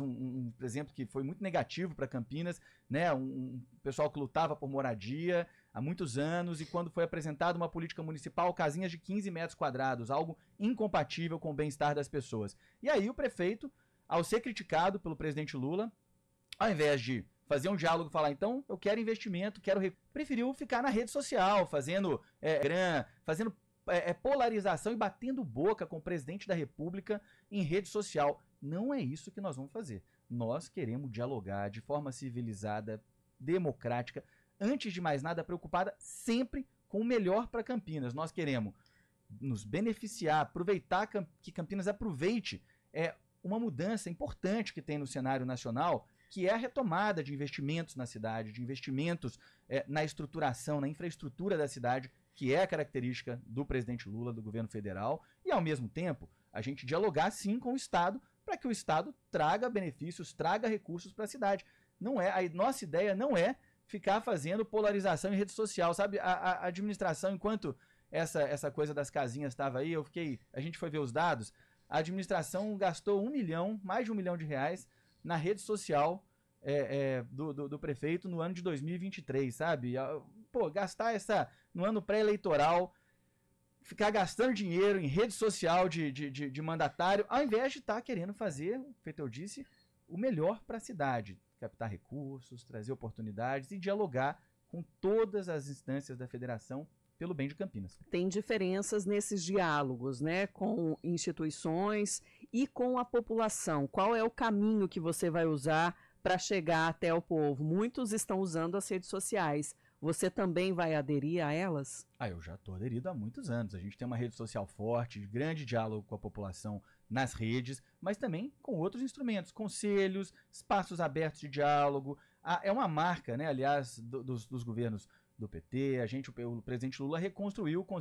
Um, um, exemplo que foi muito negativo para Campinas, né? Um, um, pessoal que lutava por moradia há muitos anos e quando foi apresentada uma política municipal, casinhas de 15 metros quadrados, algo incompatível com o bem-estar das pessoas. E aí o prefeito, ao ser criticado pelo presidente Lula, ao invés de fazer um diálogo, falar, então eu quero investimento, quero. Preferiu ficar na rede social, fazendo é, fazendo é, é, polarização e batendo boca com o presidente da República em rede social. Não é isso que nós vamos fazer. Nós queremos dialogar de forma civilizada, democrática, antes de mais nada preocupada sempre com o melhor para Campinas. Nós queremos nos beneficiar, aproveitar que Campinas aproveite é, uma mudança importante que tem no cenário nacional que é a retomada de investimentos na cidade, de investimentos é, na estruturação, na infraestrutura da cidade, que é a característica do presidente Lula, do governo federal, e ao mesmo tempo a gente dialogar sim com o Estado para que o Estado traga benefícios, traga recursos para a cidade. Não é, a nossa ideia não é ficar fazendo polarização em rede social, sabe? A, a administração, enquanto essa, essa coisa das casinhas estava aí, eu fiquei. A gente foi ver os dados. A administração gastou um milhão, mais de um milhão de reais na rede social é, é, do, do, do, prefeito no ano de 2023, sabe? Pô, gastar essa. no ano pré-eleitoral, ficar gastando dinheiro em rede social de, de, de, de mandatário, ao invés de estar tá querendo fazer, o eu disse, o melhor para a cidade. Captar recursos, trazer oportunidades e dialogar com todas as instâncias da federação pelo bem de Campinas. Tem diferenças nesses diálogos, né, com instituições e com a população? Qual é o caminho que você vai usar para chegar até o povo? Muitos estão usando as redes sociais. Você também vai aderir a elas? Ah, eu já estou aderido há muitos anos. A gente tem uma rede social forte, grande diálogo com a população nas redes, mas também com outros instrumentos, conselhos, espaços abertos de diálogo. Ah, é uma marca, né, aliás, do, dos, dos governos do PT. A gente, o, o presidente Lula reconstruiu o